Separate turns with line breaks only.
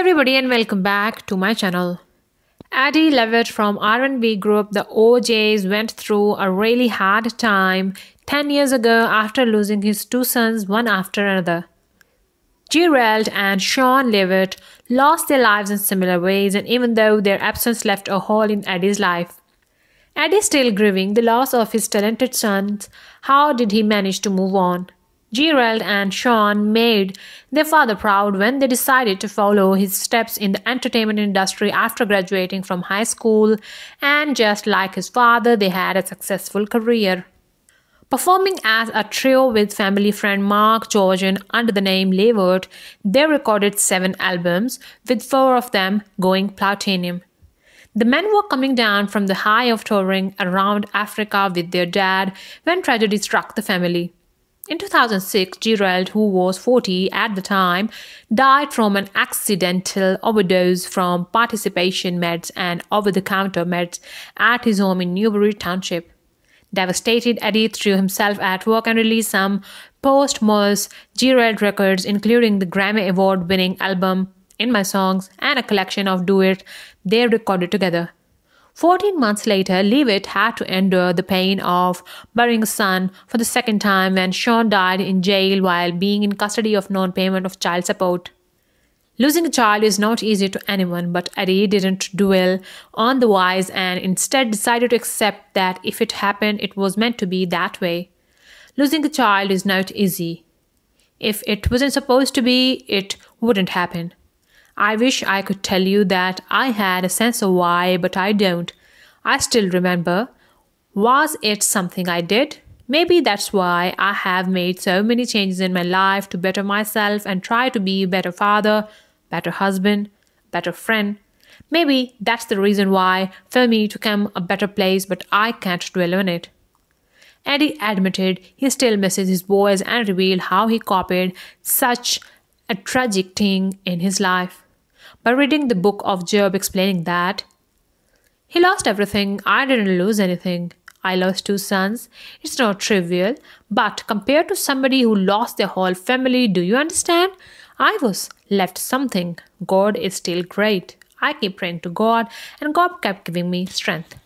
everybody and welcome back to my channel. Addie Levitt from R&B group The OJs went through a really hard time 10 years ago after losing his two sons one after another. Gerald and Sean Levitt lost their lives in similar ways and even though their absence left a hole in Addie's life. Addie still grieving the loss of his talented sons, how did he manage to move on? Gerald and Sean made their father proud when they decided to follow his steps in the entertainment industry after graduating from high school, and just like his father, they had a successful career. Performing as a trio with family friend Mark Georgian under the name Levert, they recorded seven albums, with four of them going platinum. The men were coming down from the high of touring around Africa with their dad when tragedy struck the family. In 2006, Gerald, who was 40 at the time, died from an accidental overdose from participation meds and over the counter meds at his home in Newbury Township. Devastated, Edith threw himself at work and released some posthumous Gerald records, including the Grammy Award winning album In My Songs and a collection of duets they recorded together. Fourteen months later, Leavitt had to endure the pain of burying a son for the second time when Sean died in jail while being in custody of non payment of child support. Losing a child is not easy to anyone, but Eddie didn't dwell on the whys and instead decided to accept that if it happened, it was meant to be that way. Losing a child is not easy. If it wasn't supposed to be, it wouldn't happen. I wish I could tell you that I had a sense of why, but I don't. I still remember. Was it something I did? Maybe that's why I have made so many changes in my life to better myself and try to be a better father, better husband, better friend. Maybe that's the reason why for me to come a better place, but I can't dwell on it. Eddie admitted he still misses his boys and revealed how he copied such a tragic thing in his life by reading the book of Job explaining that he lost everything, I didn't lose anything. I lost two sons. It's not trivial, but compared to somebody who lost their whole family, do you understand? I was left something. God is still great. I keep praying to God, and God kept giving me strength.